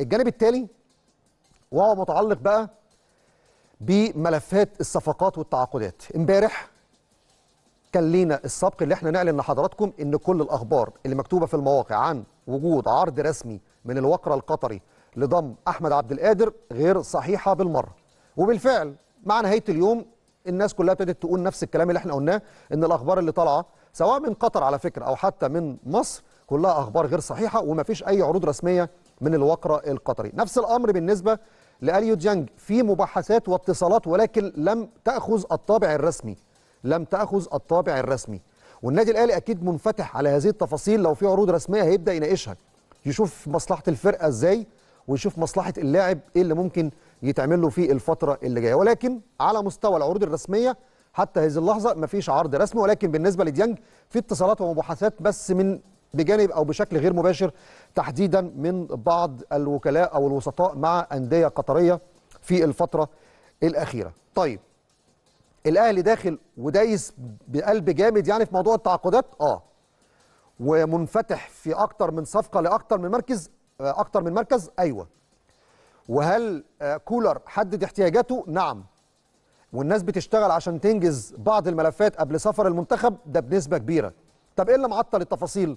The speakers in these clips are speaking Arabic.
الجانب التالي وهو متعلق بقى بملفات الصفقات والتعاقدات امبارح كان لينا السبق اللي احنا نعلن لحضراتكم ان كل الاخبار اللي مكتوبه في المواقع عن وجود عرض رسمي من الوقرة القطري لضم احمد عبد القادر غير صحيحه بالمره وبالفعل مع نهايه اليوم الناس كلها ابتدت تقول نفس الكلام اللي احنا قلناه ان الاخبار اللي طالعه سواء من قطر على فكره او حتى من مصر كلها اخبار غير صحيحه ومفيش اي عروض رسميه من الوقرة القطري نفس الأمر بالنسبة لأليو ديانج في مباحثات واتصالات ولكن لم تأخذ الطابع الرسمي لم تأخذ الطابع الرسمي والنادي الأهلي أكيد منفتح على هذه التفاصيل لو في عروض رسمية هيبدأ يناقشها يشوف مصلحة الفرقة إزاي ويشوف مصلحة اللاعب إيه اللي ممكن يتعمل له في الفترة اللي جاية ولكن على مستوى العروض الرسمية حتى هذه اللحظة مفيش عرض رسمي ولكن بالنسبة لديانج في اتصالات ومباحثات بس من بجانب او بشكل غير مباشر تحديدا من بعض الوكلاء او الوسطاء مع انديه قطريه في الفتره الاخيره. طيب الاهلي داخل ودايس بقلب جامد يعني في موضوع التعاقدات اه ومنفتح في اكتر من صفقه لاكتر من مركز آه، اكتر من مركز ايوه وهل آه، كولر حدد احتياجاته نعم والناس بتشتغل عشان تنجز بعض الملفات قبل سفر المنتخب ده بنسبه كبيره طب ايه اللي معطل التفاصيل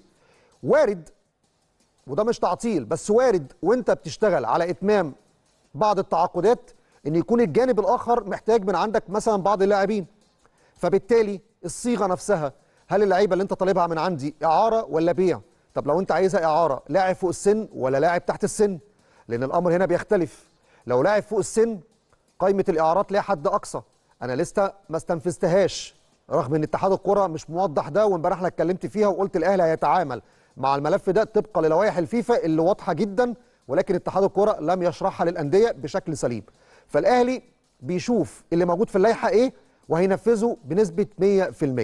وارد وده مش تعطيل بس وارد وانت بتشتغل على اتمام بعض التعاقدات ان يكون الجانب الاخر محتاج من عندك مثلا بعض اللاعبين فبالتالي الصيغه نفسها هل اللعيبه اللي انت طالبها من عندي اعاره ولا بيع طب لو انت عايزها اعاره لاعب فوق السن ولا لاعب تحت السن لان الامر هنا بيختلف لو لاعب فوق السن قائمه الاعارات ليها حد اقصى انا لسه ما استنفذتهاش رغم ان اتحاد الكره مش موضح ده وامبارح انا اتكلمت فيها وقلت الاهلي هيتعامل مع الملف ده طبقا للوائح الفيفا اللي واضحه جدا ولكن اتحاد الكره لم يشرحها للانديه بشكل سليم فالاهلي بيشوف اللي موجود في اللائحه ايه وهينفذه بنسبه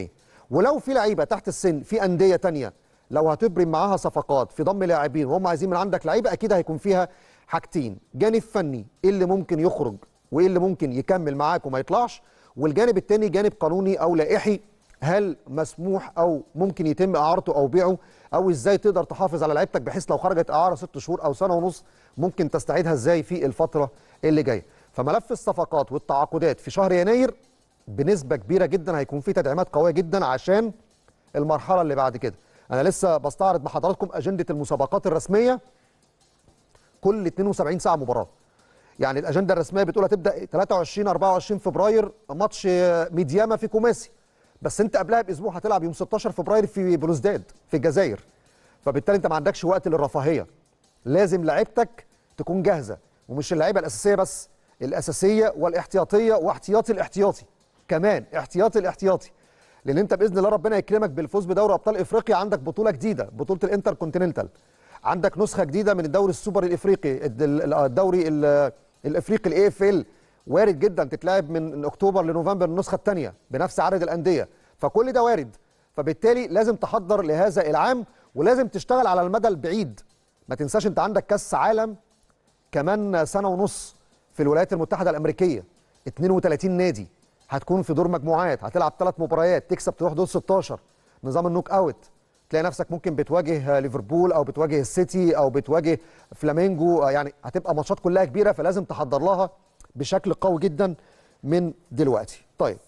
100% ولو في لعيبه تحت السن في انديه تانية لو هتبرم معاها صفقات في ضم لاعبين وهم عايزين من عندك لعيبه اكيد هيكون فيها حاجتين جانب فني ايه اللي ممكن يخرج وايه اللي ممكن يكمل معاك وما يطلعش والجانب الثاني جانب قانوني او لائحي هل مسموح او ممكن يتم اعارته او بيعه او ازاي تقدر تحافظ على لعيبتك بحيث لو خرجت اعاره ست شهور او سنه ونص ممكن تستعيدها ازاي في الفتره اللي جايه فملف الصفقات والتعاقدات في شهر يناير بنسبه كبيره جدا هيكون في تدعيمات قويه جدا عشان المرحله اللي بعد كده انا لسه بستعرض بحضراتكم اجنده المسابقات الرسميه كل 72 ساعه مباراه يعني الاجنده الرسميه بتقول هتبدا 23 24 فبراير ماتش ميدياما في كوماسي بس انت قبلها باسبوع هتلعب يوم 16 فبراير في بلوزداد في الجزائر فبالتالي انت ما عندكش وقت للرفاهيه لازم لعيبتك تكون جاهزه ومش اللعيبه الاساسيه بس الاساسيه والاحتياطيه واحتياطي الاحتياطي كمان احتياطي الاحتياطي لان انت باذن الله ربنا يكرمك بالفوز بدوري ابطال افريقيا عندك بطوله جديده بطوله الانتر كونتيننتال عندك نسخه جديده من الدوري السوبر الافريقي الدوري الافريقي الاي اف ال وارد جدا تتلعب من اكتوبر لنوفمبر النسخه الثانيه بنفس عدد الانديه فكل ده وارد فبالتالي لازم تحضر لهذا العام ولازم تشتغل على المدى البعيد ما تنساش انت عندك كاس عالم كمان سنه ونص في الولايات المتحده الامريكيه 32 نادي هتكون في دور مجموعات هتلعب ثلاث مباريات تكسب تروح دور 16 نظام النوك اوت تلاقي نفسك ممكن بتواجه ليفربول او بتواجه السيتي او بتواجه فلامينجو يعني هتبقى ماتشات كلها كبيره فلازم تحضر لها بشكل قوي جدا من دلوقتي طيب